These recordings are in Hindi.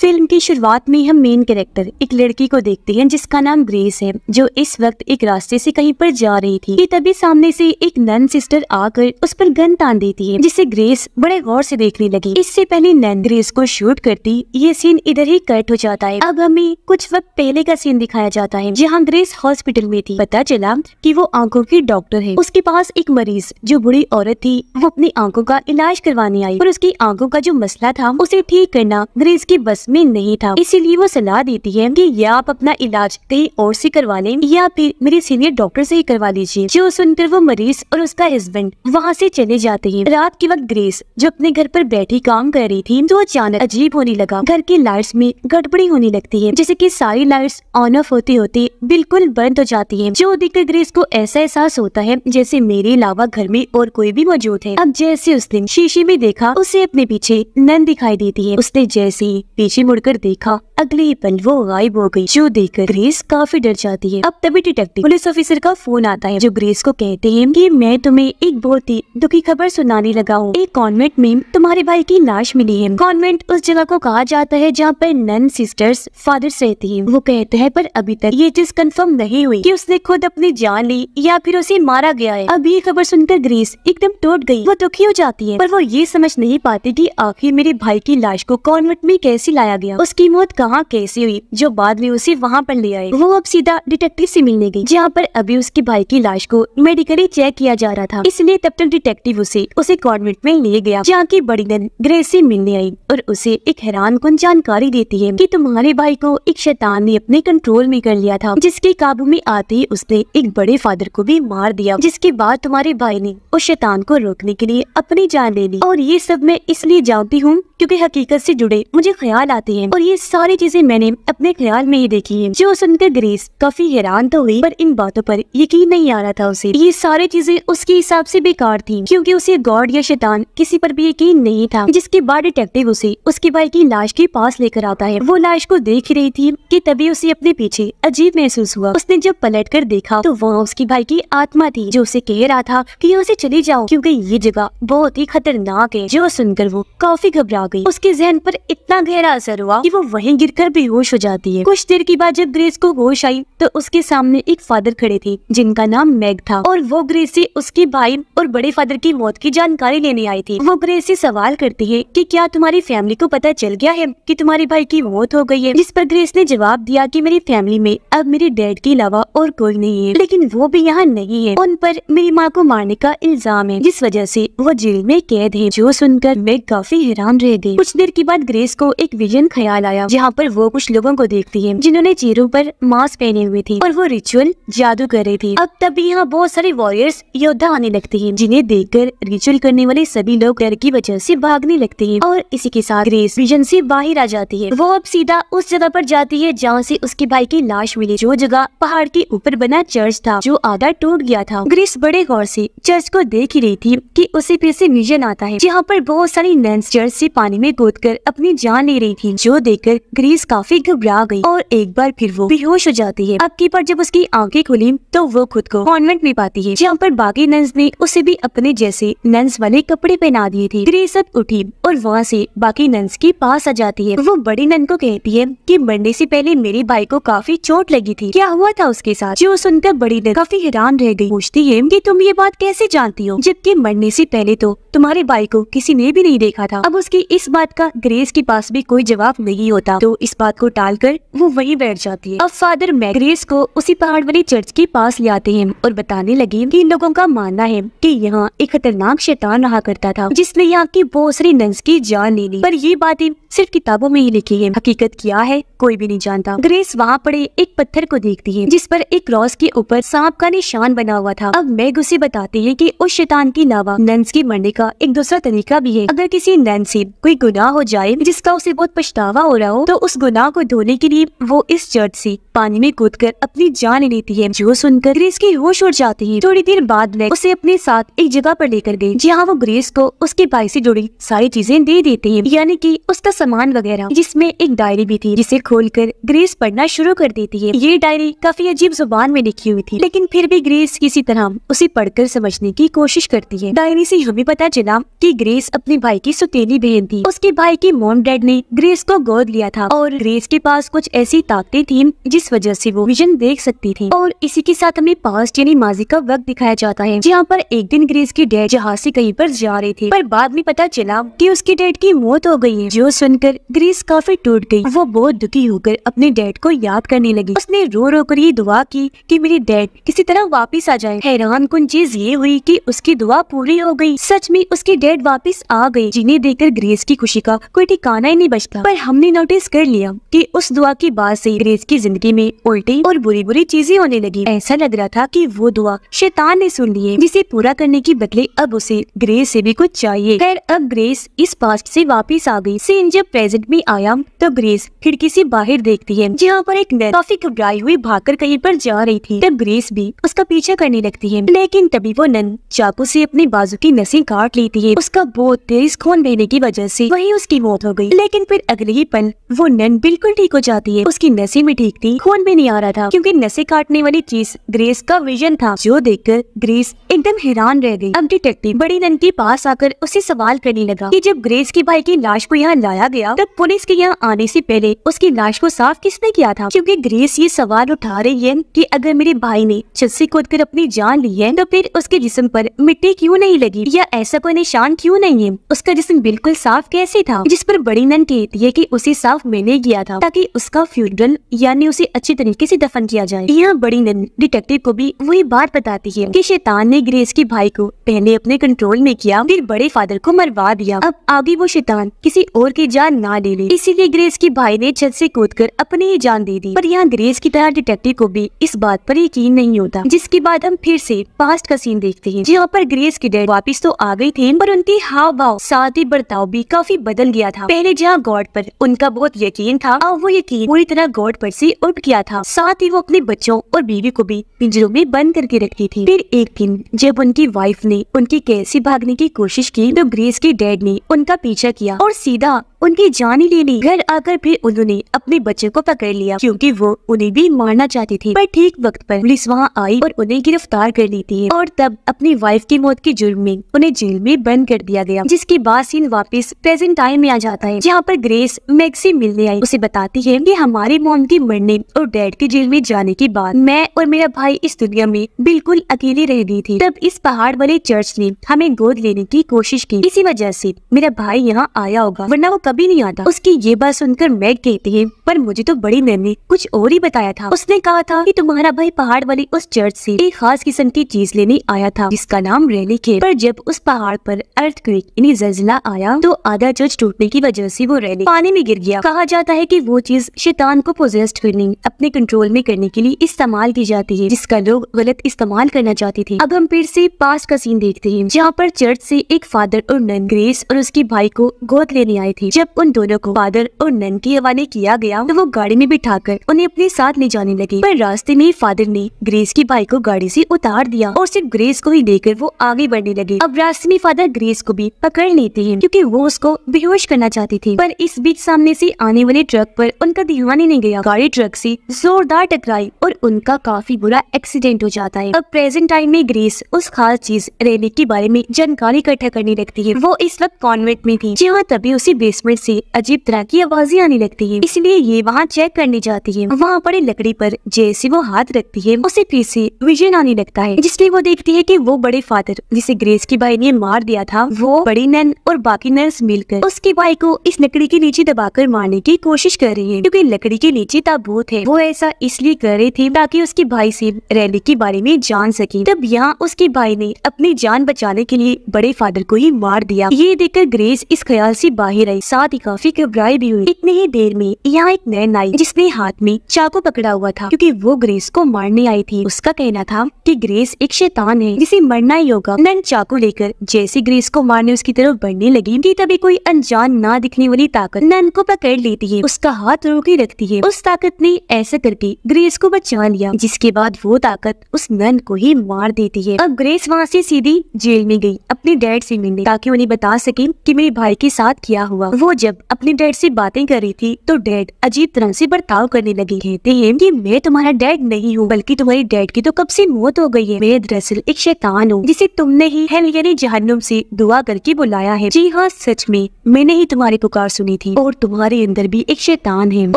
फिल्म की शुरुआत में हम मेन कैरेक्टर एक लड़की को देखते हैं जिसका नाम ग्रेस है जो इस वक्त एक रास्ते से कहीं पर जा रही थी कि तभी सामने से एक नन सिस्टर आकर उस पर गन तान देती है जिसे ग्रेस बड़े गौर से देखने लगी इससे पहले नन ग्रेस को शूट करती ये सीन इधर ही कट हो जाता है अब हमें कुछ वक्त पहले का सीन दिखाया जाता है जहाँ ग्रेस हॉस्पिटल में थी पता चला की वो आंखों की डॉक्टर है उसके पास एक मरीज जो बुरी औरत थी वो अपनी आंखों का इलाज करवाने आई और उसकी आंखों का जो मसला था उसे ठीक करना ग्रेस की बस में नहीं था इसीलिए वो सलाह देती है कि या आप अपना इलाज कहीं और से करवा लें या फिर मेरे सीनियर डॉक्टर से ही करवा लीजिए जो सुनकर वो मरीज और उसका हस्बैंड वहाँ से चले जाते हैं रात के वक्त ग्रेस जो अपने घर पर बैठी काम कर रही थी तो अचानक अजीब होने लगा घर की लाइट्स में गड़बड़ी होने लगती है जैसे की सारी लाइट्स ऑन ऑफ होते होते बिल्कुल बंद हो जाती है जो देखकर ग्रेस को ऐसा एहसास होता है जैसे मेरे अलावा घर में और कोई भी मौजूद है अब जैसे उस दिन शीशे में देखा उसे अपने पीछे नन दिखाई देती है उसने जैसे पीछे पीछे मुड़कर देखा अगले ही पल वो गायब हो गई जो देखकर ग्रेस काफी डर जाती है अब तभी डिटेक्टिव पुलिस ऑफिसर का फोन आता है जो ग्रेस को कहते हैं कि मैं तुम्हें एक बहुत ही दुखी खबर सुनाने लगा हूँ एक कॉन्वेंट में तुम्हारे भाई की लाश मिली है कॉन्वेंट उस जगह को कहा जाता है जहाँ पर नन सिस्टर्स फादर्स रहती है वो कहते हैं पर अभी तक ये चीज कंफर्म नहीं हुई की उसने खुद अपनी जान ली या फिर उसे मारा गया है अब ये खबर सुनकर ग्रेस एकदम टूट गयी वो दुखी हो जाती है पर वो ये समझ नहीं पाती की आखिर मेरे भाई की लाश को कॉन्वेंट में कैसे लाया बताया गया उसकी मौत कहाँ कैसे हुई जो बाद में उसे वहाँ पर ले आए वो अब सीधा डिटेक्टिव से मिलने गई जहाँ पर अभी उसके भाई की लाश को मेडिकली चेक किया जा रहा था इसलिए तब तक डिटेक्टिव उसे उसे कॉन्वेंट में ले गया जहाँ की बड़ी दिन ग्रेस से मिलने आई और उसे एक हैरान कन जानकारी देती है की तुम्हारे भाई को एक शैतान ने अपने कंट्रोल में कर लिया था जिसके काबू में आते ही उसने एक बड़े फादर को भी मार दिया जिसके बाद तुम्हारे भाई ने उस शैतान को रोकने के लिए अपनी जान ले ली और ये सब मैं इसलिए जानती हूँ क्योंकि हकीकत से जुड़े मुझे ख्याल आ आती है और ये सारी चीजें मैंने अपने ख्याल में ही देखी है जो सुनकर ग्रेस काफी हैरान तो हुई पर इन बातों पर यकीन नहीं आ रहा था उसे ये सारी चीजें उसके हिसाब से बेकार थी क्योंकि उसे गॉड या शैतान किसी पर भी यकीन नहीं था जिसके बाद डिटेक्टिव उसे उसके भाई की लाश के पास लेकर आता है वो लाश को देख रही थी की तभी उसे अपने पीछे अजीब महसूस हुआ उसने जब पलट कर देखा तो वहाँ उसकी भाई की आत्मा थी जो उसे कह रहा था की यहाँ चली जाओ क्यूँकी ये जगह बहुत ही खतरनाक है जो सुनकर वो काफी घबरा गई उसके जहन पर इतना गहरा असर असर हुआ कि वो वहीं गिरकर बेहोश हो जाती है कुछ देर के बाद जब ग्रेस को होश आई तो उसके सामने एक फादर खड़े थे जिनका नाम मैग था और वो ग्रेस से उसके भाई और बड़े फादर की मौत की जानकारी लेने आई थी वो ग्रेस से सवाल करती है की क्या तुम्हारी फैमिली को पता चल गया है कि तुम्हारे भाई की मौत हो गई है जिस पर ग्रेस ने जवाब दिया कि मेरी फैमिली में अब मेरे डैड के अलावा और कोई नहीं है लेकिन वो भी यहाँ नहीं है उन पर मेरी माँ को मारने का इल्जाम है जिस वजह से वो जेल में कैद है जो सुनकर मैं काफी हैरान रह गई कुछ देर के बाद ग्रेस को एक डिसीजन ख्याल आया जहाँ पर वो कुछ लोगों को देखती है जिन्होंने चेहरों पर मास्क पहने हुए थे और वो रिचुअल जादू कर रही थी अब तभी यहाँ बहुत सारे वॉरियर्स योद्धा आने लगते हैं जिन्हें देखकर रिचुअल करने वाले सभी लोग डर की वजह से भागने लगते हैं और इसी के साथ ग्रेस विजन से बाहर आ जाती है वो अब सीधा उस जगह पर जाती है जहाँ से उसके भाई की लाश मिली जो जगह पहाड़ के ऊपर बना चर्च था जो आधा टूट गया था ग्रेस बड़े गौर से चर्च को देख ही रही थी कि उसे फिर से विजन आता है जहाँ पर बहुत सारी नंस चर्च से पानी में कूद कर अपनी जान ले रही थी जो देखकर ग्रीस काफी घबरा गई और एक बार फिर वो बेहोश हो जाती है अब की पर जब उसकी आंखें खुली तो वो खुद को कॉन्वेंट में पाती है जहाँ पर बाकी नंस ने उसे भी अपने जैसे नंस वाले कपड़े पहना दिए थे ग्रीस अब उठी और वहाँ से बाकी नंस के पास आ जाती है वो बड़ी नन को कहती है की मरने से पहले मेरी भाई को काफी चोट लगी थी क्या हुआ था उसके साथ जो सुनकर बड़ी नन काफी हैरान रह गयी पूछती है की तुम ये बात कैसे जानती हो जबकि मरने से पहले तो तुम्हारे भाई को किसी ने भी नहीं देखा था अब उसकी इस बात का ग्रेस के पास भी कोई जवाब नहीं होता तो इस बात को टालकर वो वही बैठ जाती है अब फादर मैग्रेस को उसी पहाड़ वाली चर्च के पास ले आते हैं और बताने लगे कि इन लोगों का मानना है कि यहाँ एक खतरनाक शैतान रहा करता था जिसने यहाँ की बहुत सारी नंस की जान ले ली पर ये बातें सिर्फ किताबों में ही लिखी है हकीकत क्या है कोई भी नहीं जानता ग्रेस वहाँ पड़े एक पत्थर को देखती है जिस पर एक क्रॉस के ऊपर सांप का निशान बना हुआ था अब मैग उसे बताती है कि उस शैतान की नावा नंस के मरने का एक दूसरा तरीका भी है अगर किसी नंस से कोई गुनाह हो जाए जिसका उसे बहुत पछतावा हो रहा हो तो उस गुनाह को धोने के लिए वो इस चर्च से पानी में कूद कर अपनी जान लेती है जो सुनकर ग्रेस की होश उड़ जाती है थोड़ी देर बाद मैग उसे अपने साथ एक जगह पर लेकर गयी जहाँ वो ग्रेस को उसके भाई से जुड़ी सारी चीजें दे देती है यानी की उसका सामान वगैरह जिसमे एक डायरी भी थी जिसे खोलकर ग्रेस पढ़ना शुरू कर देती है ये डायरी काफी अजीब जुबान में लिखी हुई थी लेकिन फिर भी ग्रेस किसी तरह उसे पढ़कर समझने की कोशिश करती है डायरी ऐसी यू भी पता चला की ग्रेस अपने भाई की सुतीली बहन थी उसके भाई की मोम डैड ने ग्रेस को गोद लिया था और ग्रेस के पास कुछ ऐसी ताकतें थी जिस वजह से वो विजन देख सकती थी और इसी के साथ हमें पास्ट यानी माजी का वक्त दिखाया जाता है जहाँ पर एक दिन ग्रेस की डैड जहाज से कहीं पर जा रहे थे पर बाद में पता चला कि उसके डैड की मौत हो गई है जो सुनकर ग्रीस काफी टूट गई वो बहुत दुखी होकर अपने डैड को याद करने लगी उसने रो रो कर ये दुआ की कि मेरे डैड किसी तरह वापस आ जाए हैरान कुन चीज ये हुई कि उसकी दुआ पूरी हो गई सच में उसके डैड वापस आ गए जिन्हें देखकर ग्रेस की खुशी का कोई ठिकाना ही नहीं बचता पर हमने नोटिस कर लिया कि उस दुआ की बात से ग्रेस की जिंदगी में उल्टी और बुरी बुरी चीजें होने लगी ऐसा लग रहा था कि वो दुआ शैतान ने सुन ली जिसे पूरा करने के बदले अब उसे ग्रेस से भी कुछ चाहिए खैर अब ग्रेस इस पास्ट से वापस आ गई सेंट जब प्रेजेंट में आया तब ग्रेस खिड़की से बाहर देखती है जहाँ पर एक नर काफी घबराई हुई भागकर कहीं पर जा रही थी तब ग्रेस भी उसका पीछा करने लगती है लेकिन तभी वो नन चाकू से अपने बाजू की नसें काट लेती है उसका बहुत तेज खून बहने की वजह से वही उसकी मौत हो गयी लेकिन फिर अगले ही पल वो नन बिल्कुल ठीक हो जाती है उसकी नसें भी ठीक थी खून भी नहीं आ रहा था क्यूँकी नसें काटने वाली चीज ग्रेस का विजन था जो देख ग्रेस एकदम हैरान रह गयी अब डिटेक्टिव बड़ी नन के पास आकर उसे सवाल करने लगा की जब ग्रेस के भाई की लाश को यहाँ लाया चला गया तब पुलिस के यहाँ आने से पहले उसकी लाश को साफ किसने किया था क्योंकि ग्रेस ये सवाल उठा रही है कि अगर मेरे भाई ने छत से कूद कर अपनी जान ली है तो फिर उसके जिस्म पर मिट्टी क्यों नहीं लगी या ऐसा कोई निशान क्यों नहीं है उसका जिस्म बिल्कुल साफ कैसे था जिस पर बड़ी नन कहती है की उसे साफ मैंने किया था ताकि उसका फ्यूडरल यानी उसे अच्छे तरीके ऐसी दफन किया जाए यहाँ बड़ी नन डिटेक्टिव को भी वही बात बताती है की शैतान ने ग्रेस के भाई को पहले अपने कंट्रोल में किया फिर बड़े फादर को मरवा दिया अब आगे वो शैतान किसी और की जान ना ले ली इसीलिए ग्रेस के भाई ने छत से कूदकर अपनी ही जान दे दी पर यहाँ ग्रेस की तरह डिटेक्टिव को भी इस बात पर यकीन नहीं होता जिसके बाद हम फिर से पास्ट का सीन देखते हैं जहाँ पर ग्रेस की डेड वापिस तो आ गई थी पर उनकी हाव भाव साथ ही बर्ताव भी काफी बदल गया था पहले जहाँ गॉड पर उनका बहुत यकीन था और वो यकीन पूरी तरह गॉड पर से उठ गया था साथ ही वो अपने बच्चों और बीवी को भी पिंजरों में बंद करके रखती थी फिर एक दिन जब उनकी वाइफ ने उनकी कैसे भागने की कोशिश की तो ग्रेस के डैड ने उनका पीछा किया और सीधा उनकी जान ही ले ली घर आकर फिर उन्होंने अपने बच्चे को पकड़ लिया क्योंकि वो उन्हें भी मारना चाहती थी पर ठीक वक्त पर पुलिस वहाँ आई और उन्हें गिरफ्तार कर ली थी और तब अपनी वाइफ की मौत के जुर्म में उन्हें जेल में बंद कर दिया गया जिसके बाद सीन वापस प्रेजेंट टाइम में आ जाता है जहाँ पर ग्रेस मैक्सी मिलने आई उसे बताती है की हमारे मोम के मरने और डैड के जेल में जाने के बाद मैं और मेरा भाई इस दुनिया में बिल्कुल अकेली रह गई थी तब इस पहाड़ वाले चर्च ने हमें गोद लेने की कोशिश की इसी वजह ऐसी मेरा भाई यहाँ आया होगा वरना वो कभी नहीं आता उसकी ये बात सुनकर मैग कहती है पर मुझे तो बड़ी मैम ने कुछ और ही बताया था उसने कहा था कि तुम्हारा भाई पहाड़ वाली उस चर्च से एक खास किस्म की चीज लेने आया था जिसका नाम रैली है पर जब उस पहाड़ पर अर्थ क्विक यानी जलजिला आया तो आधा चर्च टूटने की वजह से वो रैली पानी में गिर गया कहा जाता है की वो चीज शैतान को पोजेस्ट करने अपने कंट्रोल में करने के लिए इस्तेमाल की जाती है जिसका लोग गलत इस्तेमाल करना चाहते थे अब हम फिर से पास का सीन देखते हैं जहाँ पर चर्च से एक फादर और नन ग्रेस और उसके भाई को गोद लेने आए थे जब उन दोनों को फादर और नन के हवाले किया गया तो वो गाड़ी में बिठाकर उन्हें अपने साथ ले जाने लगे पर रास्ते में फादर ने ग्रेस की बाइक को गाड़ी से उतार दिया और सिर्फ ग्रेस को ही लेकर वो आगे बढ़ने लगे अब रास्ते में फादर ग्रेस को भी पकड़ लेते हैं क्योंकि वो उसको बेहोश करना चाहती थी पर इस बीच सामने से आने वाले ट्रक पर उनका ध्यान ही नहीं गया गाड़ी ट्रक से जोरदार टकराई और उनका काफी बुरा एक्सीडेंट हो जाता है अब प्रेजेंट टाइम में ग्रेस उस खास चीज रैली के बारे में जानकारी इकट्ठा करने लगती है वो इस वक्त कॉन्वेंट में थी जी तभी उसे बेसमेंट में से अजीब तरह की आवाजें आने लगती है इसलिए ये वहाँ चेक करने जाती है वहाँ पड़े लकड़ी पर जैसे वो हाथ रखती है उसे फिर से विजन आने लगता है जिसमें वो देखती है की वो बड़े फादर जिसे ग्रेस की भाई ने मार दिया था वो बड़ी नन और बाकी नर्स मिलकर उसकी भाई को इस लकड़ी के नीचे दबाकर मारने की कोशिश कर रही है क्यूँकी लकड़ी के नीचे ताबूत है वो ऐसा इसलिए कर रहे थे ताकि उसके भाई से रैली के बारे में जान सके तब यहाँ उसके भाई ने अपनी जान बचाने के लिए बड़े फादर को ही मार दिया ये देखकर ग्रेस इस ख्याल से बाहर आई ही काफी घबराई भी हुई इतनी ही देर में यहाँ एक नैन आई जिसने हाथ में चाकू पकड़ा हुआ था क्योंकि वो ग्रेस को मारने आई थी उसका कहना था कि ग्रेस एक शैतान है जिसे मरना ही होगा नैन चाकू लेकर जैसे ग्रेस को मारने उसकी तरफ बढ़ने लगी की तभी कोई अनजान ना दिखने वाली ताकत नैन को पकड़ लेती है उसका हाथ रोके रखती है उस ताकत ने ऐसा करके ग्रेस को बचा लिया जिसके बाद वो ताकत उस नन को ही मार देती है अब ग्रेस वहाँ ऐसी सीधी जेल में गयी अपने डैड ऐसी मिलने ताकि उन्हें बता सके की मेरे भाई के साथ क्या हुआ वो वो जब अपने डैड से बातें कर रही थी तो डैड अजीब तरह से बर्ताव करने लगे कहते हैं कि मैं तुम्हारा डैड नहीं हूँ बल्कि तुम्हारी डैड की तो कब से मौत हो गई है मैं दरअसल एक शैतान हूँ जिसे तुमने ही हेल यानी जहनुम से दुआ करके बुलाया है जी हाँ सच में मैंने ही तुम्हारी पुकार सुनी थी और तुम्हारे अंदर भी एक शैतान है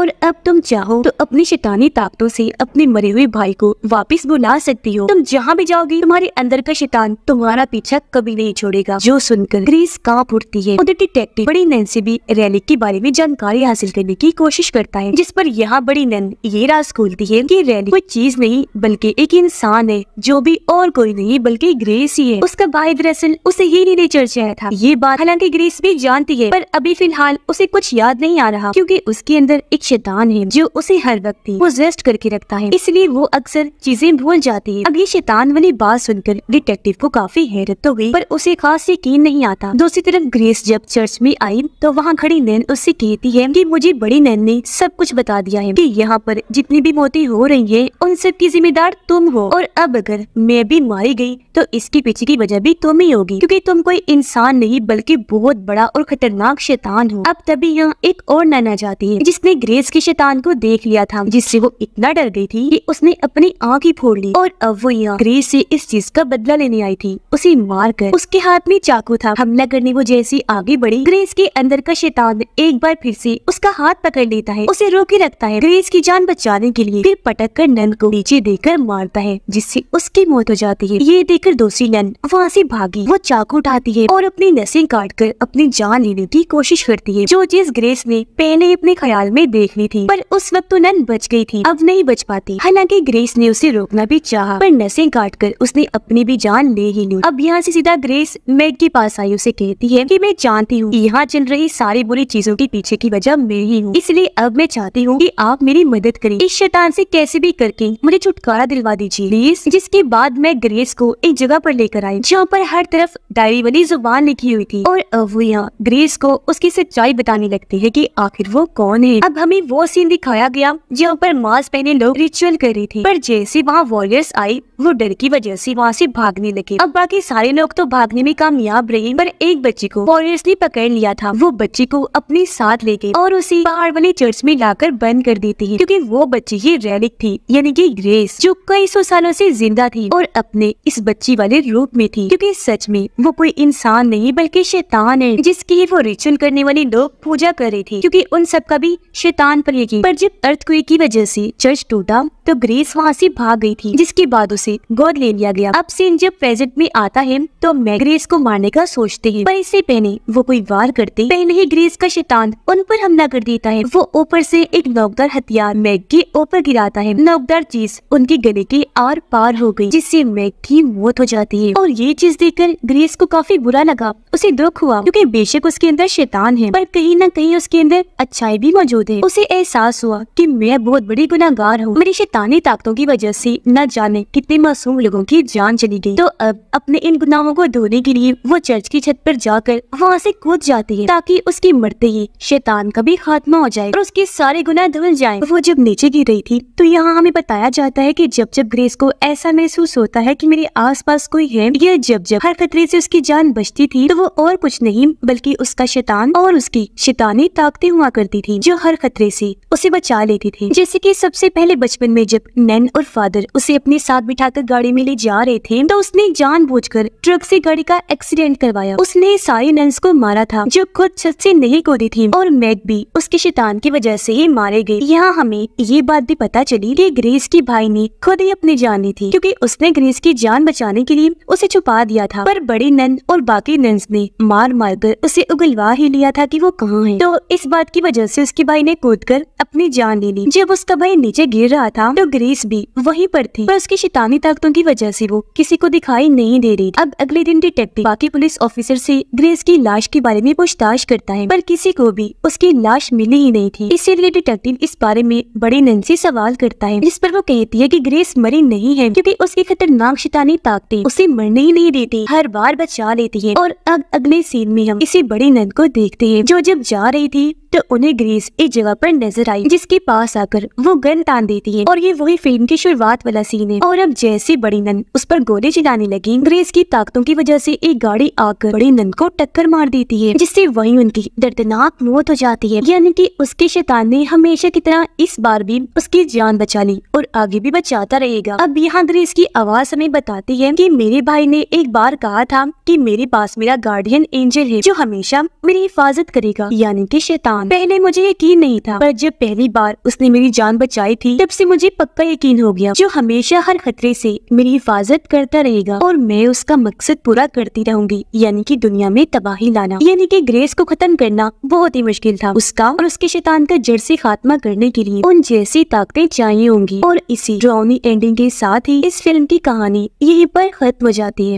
और अब तुम चाहो तो अपनी शैतानी ताकतों से अपने मरे हुए भाई को वापिस बुला सकती हो तुम जहाँ भी जाओगी तुम्हारे अंदर का शैतान तुम्हारा पीछा कभी नहीं छोड़ेगा जो सुनकर ग्रीस कांप उठती है डिटेक्टिव बड़ी नैन्सी भी रैली के बारे में जानकारी हासिल करने की कोशिश करता है जिस पर यहाँ बड़ी नन ये राज खोलती है कि रैली कोई चीज नहीं बल्कि एक इंसान है जो भी और कोई नहीं बल्कि ग्रेस ही है उसका भाई दरअसल उसे ही नहीं नेचर था ये बात हालांकि ग्रेस भी जानती है पर अभी फिलहाल उसे कुछ याद नहीं आ रहा क्यूँकी उसके अंदर एक शैतान है जो उसे हर वक्त ही पोजेस्ट करके रखता है इसलिए वो अक्सर चीजें भूल जाती है अब ये शैतान वाली बात सुनकर डिटेक्टिव को काफी हैरत तो गयी पर उसे खास यकीन नहीं आता दूसरी तरफ ग्रेस जब चर्च में आई तो वहाँ वहाँ खड़ी नैन उससे कहती है कि मुझे बड़ी नैन ने सब कुछ बता दिया है कि यहाँ पर जितनी भी मौतें हो रही है उन सब की जिम्मेदार तुम हो और अब अगर मैं भी मारी गई तो इसके पीछे की वजह भी तुम ही होगी क्योंकि तुम कोई इंसान नहीं बल्कि बहुत बड़ा और खतरनाक शैतान हो अब तभी यहाँ एक और नैना जाती है जिसने ग्रेस के शैतान को देख लिया था जिससे वो इतना डर गई थी कि उसने अपनी आँख ही फोड़ ली और अब वो यहाँ ग्रेस से इस चीज का बदला लेने आई थी उसे मार कर उसके हाथ में चाकू था हमला करने वो जैसी आगे बढ़ी ग्रेस के अंदर का शैतान एक बार फिर से उसका हाथ पकड़ लेता है उसे रोके रखता है ग्रेस की जान बचाने के लिए फिर पटक कर नन को नीचे देकर मारता है जिससे उसकी मौत हो जाती है ये देखकर दूसरी नन वहाँ से भागी वो चाकू उठाती है और अपनी नसें काट कर अपनी जान लेने की कोशिश करती है जो चीज ग्रेस ने पहले अपने ख्याल में देख ली थी पर उस वक्त तो नन बच गई थी अब नहीं बच पाती हालांकि ग्रेस ने उसे रोकना भी चाहा पर नसें काट कर उसने अपनी भी जान ले ही ली अब यहाँ से सीधा ग्रेस मैग के पास आई उसे कहती है की मैं जानती हूँ यहाँ चल रही सारी बुरी चीजों के पीछे की वजह मैं ही हूँ इसलिए अब मैं चाहती हूँ की आप मेरी मदद करें इस शैतान ऐसी कैसे भी करके मुझे छुटकारा दिलवा दीजिए प्लीज जिसके बाद मैं ग्रेस को एक जगह पर लेकर आई जहाँ पर हर तरफ डायरी वाली जुबान लिखी हुई थी और अब वो यहाँ ग्रेस को उसकी सच्चाई बताने लगती है की आखिर वो कौन है अब हमें वो सीन दिखाया गया जहाँ पर मास्क पहने लोग रिचुअल कर रही थी पर जैसे वहाँ वॉरियर्स आई वो डर की वजह से वहाँ से भागने लगे अब बाकी सारे लोग तो भागने में कामयाब रहे पर एक बच्ची को वॉरियर्स ने पकड़ लिया था वो बच्ची को अपने साथ ले गई और उसे पहाड़ वाले चर्च में लाकर बंद कर देती है क्योंकि वो बच्ची ही रैनिक थी यानी कि ग्रेस जो कई सौ सालों से जिंदा थी और अपने इस बच्ची वाले रूप में थी क्योंकि सच में वो कोई इंसान नहीं बल्कि शैतान है जिसकी वो रिचुअल करने वाले लोग पूजा कर रहे थे क्यूँकी उन सब का भी शैतान पर यकीन पर जब अर्थ की वजह से चर्च टूटा तो ग्रेस वहाँ से भाग गई थी जिसके बाद उसे गोद ले लिया गया अब सीन जब प्रेजेंट में आता है तो मैं ग्रेस को मारने का सोचते हैं पर इससे पहले वो कोई वार करते पहले ही ग्रेस का शैतान उन पर हमला कर देता है वो ऊपर से एक नौकदार हथियार मैग के ऊपर गिराता है नौकदार चीज उनके गले के आर पार हो गई जिससे मैग की मौत हो जाती है और ये चीज देखकर ग्रेस को काफी बुरा लगा उसे दुख हुआ क्योंकि बेशक उसके अंदर शैतान है पर कहीं ना कहीं उसके अंदर अच्छाई भी मौजूद है उसे एहसास हुआ की मैं बहुत बड़ी गुनागार हूँ मेरी शैतान शैतानी ताकतों की वजह से न जाने कितने मासूम लोगों की जान चली गई तो अब अपने इन गुनाहों को धोने के लिए वो चर्च की छत पर जाकर वहाँ से कूद जाती है ताकि उसकी मरते ही शैतान का भी खात्मा हो जाए और उसके सारे गुनाह धुल जाए वो जब नीचे गिर रही थी तो यहाँ हमें बताया जाता है की जब जब ग्रेस को ऐसा महसूस होता है की मेरे आस पास कोई है यह जब जब हर खतरे ऐसी उसकी जान बचती थी तो वो और कुछ नहीं बल्कि उसका शैतान और उसकी शैतानी ताकते हुआ करती थी जो हर खतरे से उसे बचा लेती थी जैसे कि सबसे पहले बचपन में जब नैन और फादर उसे अपने साथ बिठाकर गाड़ी में ले जा रहे थे तो उसने जानबूझकर ट्रक से गाड़ी का एक्सीडेंट करवाया उसने सारे नन्स को मारा था जो खुद छत से नहीं कूदी थी और मैग भी उसके शैतान की वजह से ही मारे गए यहाँ हमें ये बात भी पता चली की ग्रेस की भाई ने खुद ही अपनी जान ली थी क्यूँकी उसने ग्रेस की जान बचाने के लिए उसे छुपा दिया था पर बड़े नन और बाकी नन्स ने मार मार कर उसे उगलवा ही लिया था कि वो कहाँ है तो इस बात की वजह से उसके भाई ने कूद कर अपनी जान ले ली जब उसका भाई नीचे गिर रहा था तो ग्रेस भी वहीं पर थी पर उसकी शैतानी ताकतों की वजह से वो किसी को दिखाई नहीं दे रही अब अगले दिन डिटेक्टिव बाकी पुलिस ऑफिसर से ग्रेस की लाश के बारे में पूछताछ करता है पर किसी को भी उसकी लाश मिली ही नहीं थी इसीलिए डिटेक्टिव इस बारे में बड़ी नन ऐसी सवाल करता है जिस पर वो कहती है की ग्रेस मरी नहीं है क्यूँकी उसकी खतरनाक शैतानी ताकते उसे मरने ही नहीं देती हर बार बचा लेती है और अब अगले सीन में हम इसी बड़ी नन को देखते है जो जब जा रही थी तो उन्हें ग्रेस एक जगह पर नजर आई जिसके पास आकर वो गन तान देती है और और ये वही फिल्म की शुरुआत वाला सीन है और अब जैसे बड़ी नन उस पर गोले चलाने लगी ग्रेस की ताकतों की वजह से एक गाड़ी आकर बड़ी नन को टक्कर मार देती है जिससे वही उनकी दर्दनाक मौत हो जाती है यानी कि उसके शैतान ने हमेशा की तरह इस बार भी उसकी जान बचा ली और आगे भी बचाता रहेगा अब यहाँ ग्रेस की आवाज हमें बताती है की मेरे भाई ने एक बार कहा था की मेरे पास मेरा गार्डियन एंजल है जो हमेशा मेरी हिफाजत करेगा यानी की शैतान पहले मुझे यकीन नहीं था पर जब पहली बार उसने मेरी जान बचाई थी तब से मुझे मुझे पक्का यकीन हो गया जो हमेशा हर खतरे से मेरी हिफाजत करता रहेगा और मैं उसका मकसद पूरा करती रहूंगी यानी कि दुनिया में तबाही लाना यानी कि ग्रेस को खत्म करना बहुत ही मुश्किल था उसका और उसके शैतान का जड़ से खात्मा करने के लिए उन जैसी ताकतें चाहिए होंगी और इसी ड्राउनी एंडिंग के साथ ही इस फिल्म की कहानी यही पर खत्म हो जाती है